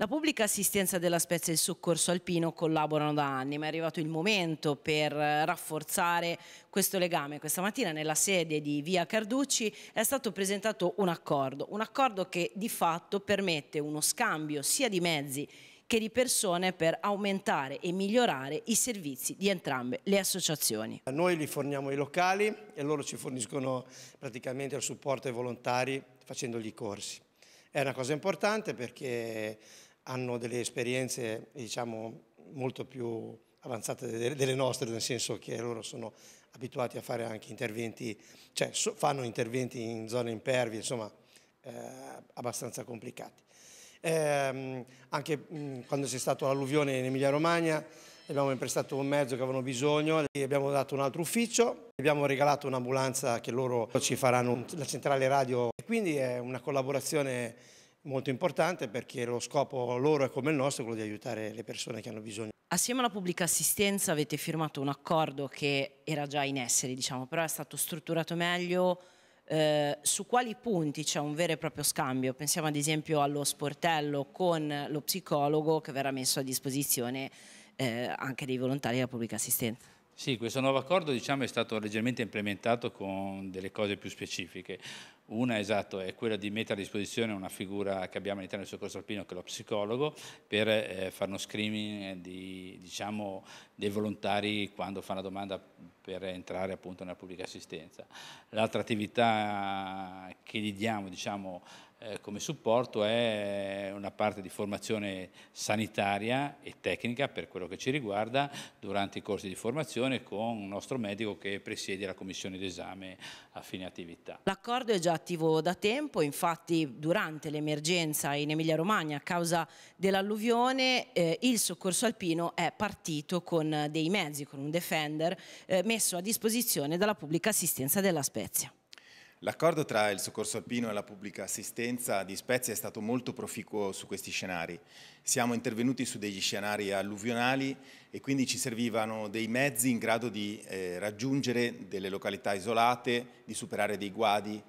La pubblica assistenza della Spezia e il soccorso alpino collaborano da anni, ma è arrivato il momento per eh, rafforzare questo legame. Questa mattina nella sede di Via Carducci è stato presentato un accordo, un accordo che di fatto permette uno scambio sia di mezzi che di persone per aumentare e migliorare i servizi di entrambe le associazioni. Noi li forniamo i locali e loro ci forniscono praticamente il supporto ai volontari facendogli i corsi. È una cosa importante perché hanno delle esperienze diciamo, molto più avanzate delle nostre, nel senso che loro sono abituati a fare anche interventi, cioè fanno interventi in zone impervie, insomma, eh, abbastanza complicati. Eh, anche mh, mm, quando c'è stata l'alluvione in Emilia-Romagna abbiamo prestato un mezzo che avevano bisogno, gli abbiamo dato un altro ufficio, abbiamo regalato un'ambulanza che loro ci faranno la centrale radio e quindi è una collaborazione molto importante perché lo scopo loro è come il nostro, quello di aiutare le persone che hanno bisogno. Assieme alla pubblica assistenza avete firmato un accordo che era già in essere, diciamo, però è stato strutturato meglio. Eh, su quali punti c'è un vero e proprio scambio? Pensiamo ad esempio allo sportello con lo psicologo che verrà messo a disposizione eh, anche dei volontari della pubblica assistenza. Sì, questo nuovo accordo diciamo, è stato leggermente implementato con delle cose più specifiche. Una, esatto, è quella di mettere a disposizione una figura che abbiamo all'interno del soccorso alpino, che è lo psicologo, per eh, fare uno screening di, diciamo, dei volontari quando fanno domanda per entrare appunto nella pubblica assistenza. L'altra attività che gli diamo, diciamo, eh, come supporto è una parte di formazione sanitaria e tecnica per quello che ci riguarda durante i corsi di formazione con un nostro medico che presiede la commissione d'esame a fine attività. L'accordo è già attivo da tempo, infatti durante l'emergenza in Emilia Romagna a causa dell'alluvione eh, il soccorso alpino è partito con dei mezzi, con un Defender eh, messo a disposizione dalla pubblica assistenza della Spezia. L'accordo tra il soccorso alpino e la pubblica assistenza di Spezia è stato molto proficuo su questi scenari. Siamo intervenuti su degli scenari alluvionali e quindi ci servivano dei mezzi in grado di eh, raggiungere delle località isolate, di superare dei guadi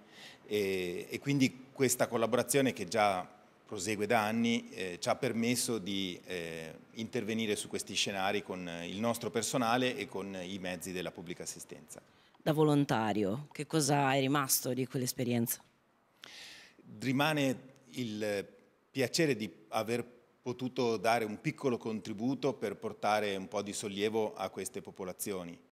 e, e quindi questa collaborazione che già prosegue da anni eh, ci ha permesso di eh, intervenire su questi scenari con il nostro personale e con i mezzi della pubblica assistenza da volontario, che cosa è rimasto di quell'esperienza? Rimane il piacere di aver potuto dare un piccolo contributo per portare un po' di sollievo a queste popolazioni.